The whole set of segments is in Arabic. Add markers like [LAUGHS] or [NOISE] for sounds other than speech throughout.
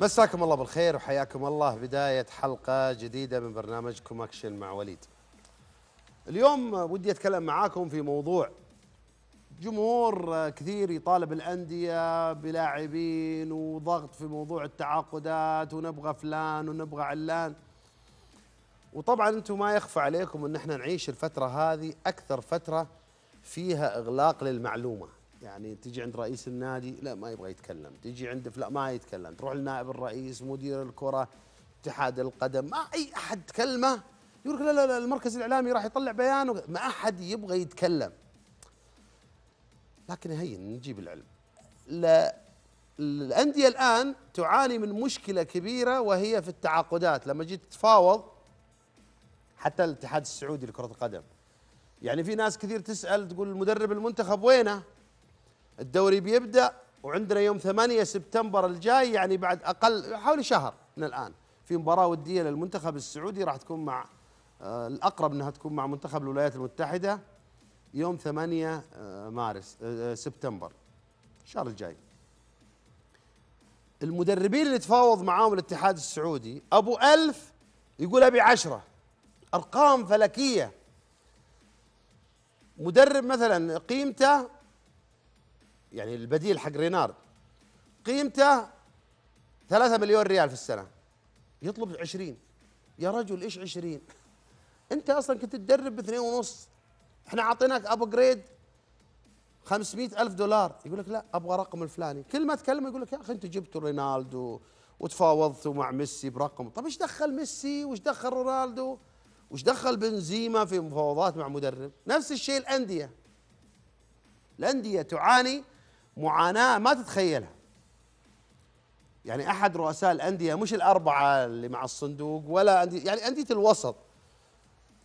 مساكم الله بالخير وحياكم الله بداية حلقة جديدة من برنامجكم أكشن مع وليد اليوم ودي أتكلم معاكم في موضوع جمهور كثير يطالب الأندية بلاعبين وضغط في موضوع التعاقدات ونبغى فلان ونبغى علان وطبعا أنتم ما يخفى عليكم أن احنا نعيش الفترة هذه أكثر فترة فيها إغلاق للمعلومة يعني تجي عند رئيس النادي لا ما يبغى يتكلم تجي عند لا ما يتكلم تروح لنائب الرئيس مدير الكره اتحاد القدم ما اي احد تكلمه يقول لا لا لا المركز الاعلامي راح يطلع بيان ما احد يبغى يتكلم لكن هين نجيب العلم لا الانديه الان تعاني من مشكله كبيره وهي في التعاقدات لما جيت تتفاوض حتى الاتحاد السعودي لكره القدم يعني في ناس كثير تسال تقول مدرب المنتخب وينه الدوري بيبدا وعندنا يوم 8 سبتمبر الجاي يعني بعد اقل حوالي شهر من الان في مباراه وديه للمنتخب السعودي راح تكون مع آه، الاقرب انها تكون مع منتخب الولايات المتحده يوم 8 آه، مارس آه، سبتمبر الشهر الجاي المدربين اللي تفاوض معاهم الاتحاد السعودي ابو ألف يقول ابي عشرة ارقام فلكيه مدرب مثلا قيمته يعني البديل حق رينارد قيمته 3 مليون ريال في السنه يطلب 20 يا رجل ايش 20 انت اصلا كنت تدرب باثنين ونص احنا اعطيناك ابجريد خمسمائة ألف دولار يقول لك لا أبغى رقم الفلاني كل ما تكلمه يقول لك يا أخي أنت جبتوا رينالدو وتفاوضتوا مع ميسي برقم طب إيش دخل ميسي وإيش دخل رونالدو وإيش دخل بنزيما في مفاوضات مع مدرب نفس الشيء الأندية الأندية تعاني معاناه ما تتخيلها يعني احد رؤساء الانديه مش الاربعه اللي مع الصندوق ولا أندية يعني انديه الوسط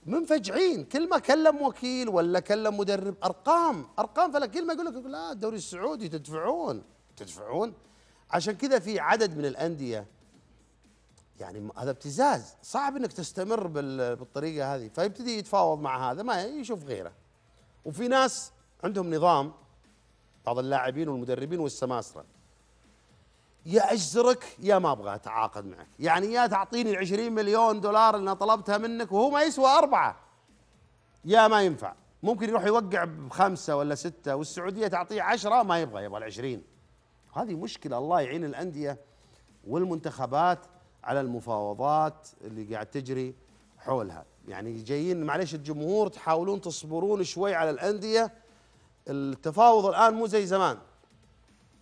منفجعين كل ما كلم وكيل ولا كلم مدرب ارقام ارقام فلا كل ما يقول لك لا الدوري السعودي تدفعون تدفعون عشان كذا في عدد من الانديه يعني هذا ابتزاز صعب انك تستمر بالطريقه هذه فيبتدي يتفاوض مع هذا ما يشوف غيره وفي ناس عندهم نظام بعض اللاعبين والمدربين والسماسرة يا اجزرك يا ما ابغى اتعاقد معك، يعني يا تعطيني ال 20 مليون دولار اللي انا طلبتها منك وهو ما يسوى اربعه. يا ما ينفع، ممكن يروح يوقع بخمسه ولا سته والسعوديه تعطيه 10 ما يبغى يبغى ال 20. هذه مشكله الله يعين الانديه والمنتخبات على المفاوضات اللي قاعد تجري حولها، يعني جايين معلش الجمهور تحاولون تصبرون شوي على الانديه التفاوض الان مو زي زمان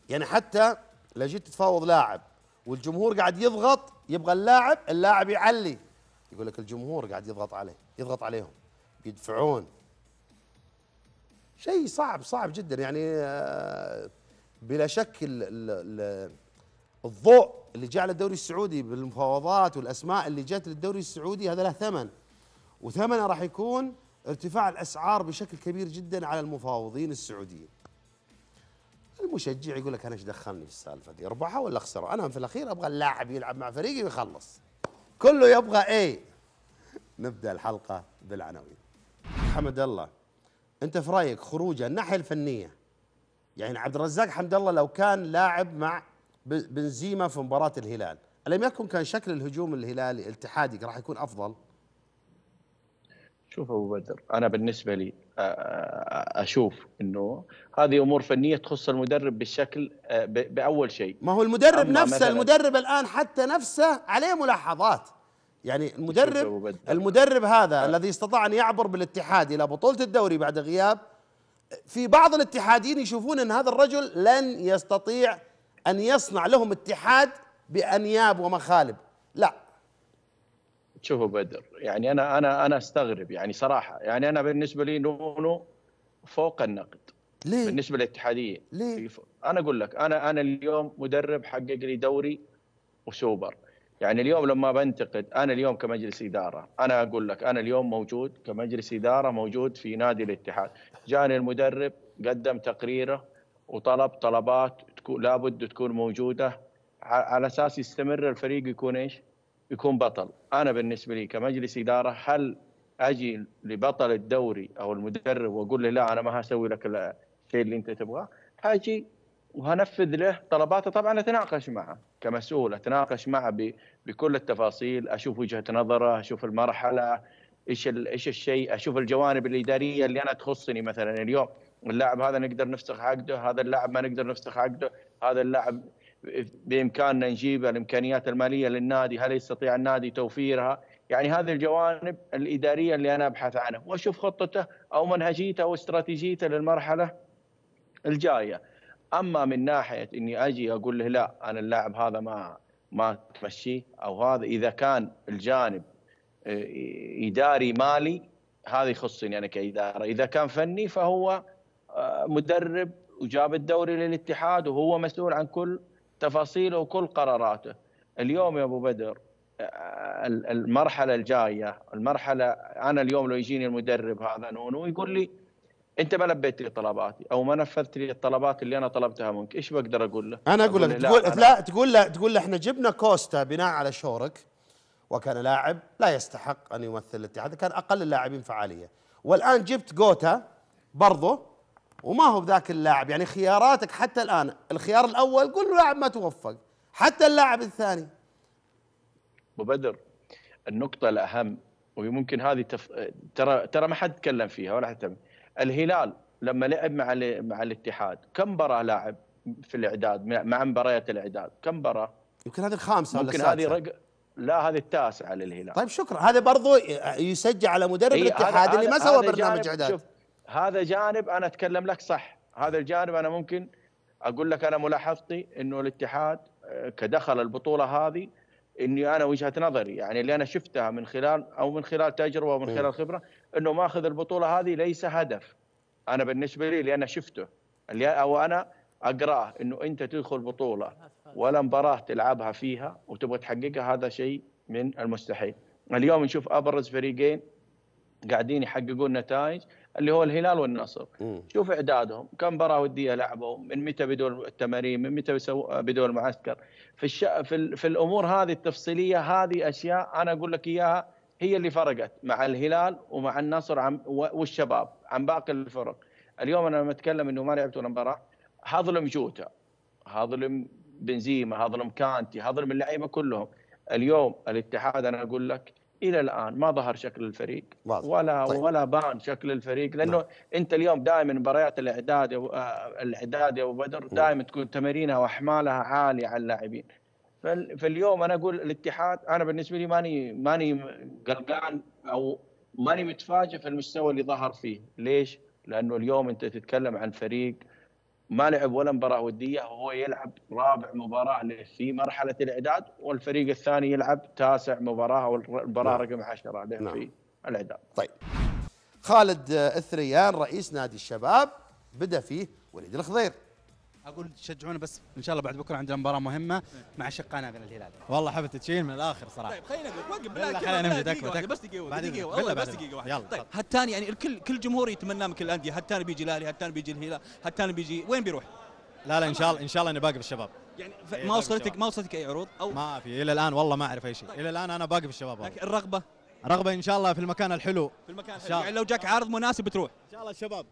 يعني حتى لو جيت تتفاوض لاعب والجمهور قاعد يضغط يبغى اللاعب اللاعب يعلي يقول لك الجمهور قاعد يضغط عليه يضغط عليهم يدفعون شيء صعب صعب جدا يعني آه، بلا شك الضوء اللي جاء على الدوري السعودي بالمفاوضات والاسماء اللي جت للدوري السعودي هذا له ثمن وثمنه راح يكون ارتفاع الاسعار بشكل كبير جدا على المفاوضين السعوديين المشجع يقول لك انا ايش دخلني في السالفه دي اربحها ولا اخسرها انا في الاخير ابغى اللاعب يلعب مع فريقي ويخلص كله يبغى ايه نبدا الحلقه بالعناوين حمد الله انت في رايك خروجه الناحيه الفنيه يعني عبد الرزاق حمد الله لو كان لاعب مع بنزيما في مباراه الهلال الم يكن كان شكل الهجوم الهلالي الاتحادي راح يكون افضل شوف ابو بدر انا بالنسبه لي اشوف انه هذه امور فنيه تخص المدرب بالشكل باول شيء ما هو المدرب نفسه المدرب الان حتى نفسه عليه ملاحظات يعني المدرب المدرب هذا أه. الذي استطاع ان يعبر بالاتحاد الى بطوله الدوري بعد غياب في بعض الاتحادين يشوفون ان هذا الرجل لن يستطيع ان يصنع لهم اتحاد بانياب ومخالب لا شوفوا بدر يعني انا انا انا استغرب يعني صراحه يعني انا بالنسبه لي نونو فوق النقد ليه؟ بالنسبه للاتحاديه ليه؟ انا اقول لك انا انا اليوم مدرب حقق لي دوري وسوبر يعني اليوم لما بنتقد انا اليوم كمجلس اداره انا اقول لك انا اليوم موجود كمجلس اداره موجود في نادي الاتحاد جاني المدرب قدم تقريره وطلب طلبات تكون لابد تكون موجوده على اساس يستمر الفريق يكون ايش؟ يكون بطل انا بالنسبه لي كمجلس اداره هل اجي لبطل الدوري او المدرب واقول له لا انا ما هسوي لك الشيء اللي انت تبغاه هاجي وهنفذ له طلباته طبعا اتناقش معه كمسؤول اتناقش معه بكل التفاصيل اشوف وجهه نظره اشوف المرحله ايش ايش الشيء اشوف الجوانب الاداريه اللي انا تخصني مثلا اليوم اللاعب هذا نقدر نفسخ عقده هذا اللاعب ما نقدر نفسخ عقده هذا اللاعب بامكاننا نجيب الامكانيات الماليه للنادي هل يستطيع النادي توفيرها يعني هذه الجوانب الاداريه اللي انا ابحث عنها واشوف خطته او منهجيته او استراتيجيته للمرحله الجايه اما من ناحيه اني اجي اقول له لا انا اللاعب هذا ما ما تمشي او هذا اذا كان الجانب آه، اداري مالي هذا يخصني انا كاداره اذا كان فني فهو آه، مدرب وجاب الدوري للاتحاد وهو مسؤول عن كل تفاصيله وكل قراراته اليوم يا ابو بدر المرحله الجايه المرحله انا اليوم لو يجيني المدرب هذا نونو ويقول لي انت ما لبيت لي طلباتي او ما نفذت لي الطلبات اللي انا طلبتها منك ايش بقدر اقول له انا اقول لك تقول لا, لا تقول له تقول له احنا جبنا كوستا بناء على شورك وكان لاعب لا يستحق ان يمثل الاتحاد كان اقل اللاعبين فعاليه والان جبت جوتا برضه وما هو بذاك اللاعب يعني خياراتك حتى الان الخيار الاول كل لاعب ما توفق حتى اللاعب الثاني ابو بدر النقطه الاهم وممكن هذه تف... ترى ترى ما حد تكلم فيها ولا حد الهلال لما لعب مع ال... مع الاتحاد كم مباراه لاعب في الاعداد مع مباريات الاعداد كم مباراه يمكن هذه الخامسه ولا ممكن هذه رق... لا هذه التاسعه للهلال طيب شكرا هذا برضو يسجل على مدرب الاتحاد اللي ما سوى برنامج اعداد هذا جانب انا اتكلم لك صح هذا الجانب انا ممكن اقول لك انا ملاحظتي انه الاتحاد آه، كدخل البطوله هذه اني انا وجهه نظري يعني اللي انا شفتها من خلال او من خلال تجربه ومن إيه. خلال خبره انه ماخذ البطوله هذه ليس هدف انا بالنسبه لي اللي انا شفته اللي او انا اقراه انه انت تدخل بطوله ولا مباراه تلعبها فيها وتبغى تحققها هذا شيء من المستحيل اليوم نشوف ابرز فريقين قاعدين يحققون نتائج اللي هو الهلال والنصر مم. شوف اعدادهم كم مباراه وديه لعبوا من متى بدوا التمارين من متى بدوا المعسكر في, الش... في, ال... في الامور هذه التفصيليه هذه اشياء انا اقول لك اياها هي اللي فرقت مع الهلال ومع النصر عن... والشباب عن باقي الفرق اليوم انا لما اتكلم انه ما لعبت ولا مباراه هظلم جوتا هظلم بنزيما هظلم كانتي هظلم اللعيبه كلهم اليوم الاتحاد انا اقول لك الى الان ما ظهر شكل الفريق واضح. ولا طيب. ولا بان شكل الفريق لانه نعم. انت اليوم دائما مباريات الاعداد آه، الاعداد يا ابو بدر نعم. دائما تكون تمارينها واحمالها عاليه على اللاعبين فاليوم انا اقول الاتحاد انا بالنسبه لي ماني ماني قلقان او ماني متفاجئ في المستوى اللي ظهر فيه ليش؟ لانه اليوم انت تتكلم عن فريق ما لعب ولا مباراه وديه وهو يلعب رابع مباراه له في مرحله الاعداد والفريق الثاني يلعب تاسع مباراه والمباراه نعم. رقم 10 له نعم. في الاعداد. طيب خالد الثريان رئيس نادي الشباب بدا فيه وليد الخضير اقول تشجعونا بس ان شاء الله بعد بكره عندنا مباراه مهمه مع شقانا من الهلال والله حبه تشيل من الاخر صراحه طيب خلينا نقول وقف بالله خلينا نمشي دقيقه واحده بس دقيقه واحده دقيقه والله بس دقيقه واحده يلا طيب, طيب. هالتاني يعني الكل كل جمهور يتمناه من كل الانديه هالتاني بيجي الاهلي هالتاني بيجي الهلال هالتاني بيجي وين بيروح؟ لا لا ان شاء الله ان شاء الله اني باقي بالشباب يعني إيه، ما وصلتك ما وصلتك اي عروض او ما في الى الان والله ما اعرف اي شيء طيب. الى الان انا باقي بالشباب لكن طيب، الرغبه رغبه ان شاء الله في المكان الحلو في المكان الحلو يعني لو جاك عرض مناسب بتروح ان شاء الله الشباب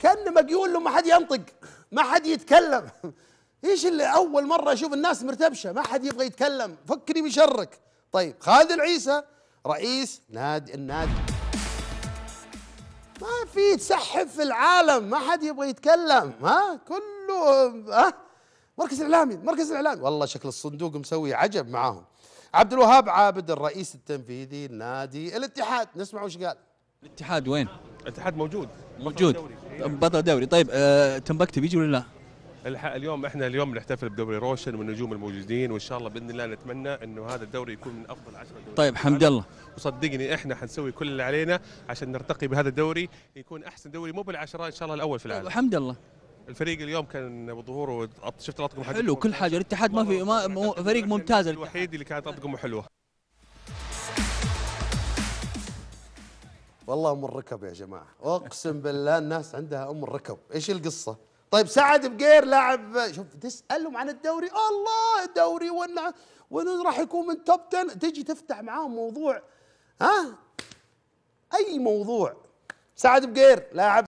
كان مقيول له ما حد ينطق ما حد يتكلم [LAUGHS] ايش اللي اول مره اشوف الناس مرتبشه ما حد يبغى يتكلم فكني بشرك طيب خالد العيسى رئيس نادي النادي ما في تسحب في العالم ما حد يبغى يتكلم ها كله ها مركز اعلامي مركز الاعلامي والله شكل الصندوق مسوي عجب معاهم عبد الوهاب عابد الرئيس التنفيذي لنادي الاتحاد نسمع وش قال الاتحاد وين الاتحاد موجود موجود بطل, دوري طيب آه تنبكتي بيجي ولا لا؟ اليوم احنا اليوم نحتفل بدوري روشن والنجوم الموجودين وان شاء الله باذن الله نتمنى انه هذا الدوري يكون من افضل 10 دوري طيب حمد الله وصدقني احنا حنسوي كل اللي علينا عشان نرتقي بهذا الدوري يكون احسن دوري مو بالعشره ان شاء الله الاول في العالم الحمد طيب، لله الفريق اليوم كان بظهوره شفت الاطقم حلو كل حاجه الاتحاد ما في ما فريق ممتاز الوحيد اللي كانت اطقمه حلوه والله ام الركب يا جماعه اقسم بالله الناس عندها ام الركب ايش القصه طيب سعد بقير لاعب شوف تسالهم عن الدوري الله الدوري وانه وانه راح يكون من توب 10 تجي تفتح معاهم موضوع ها اي موضوع سعد بقير لاعب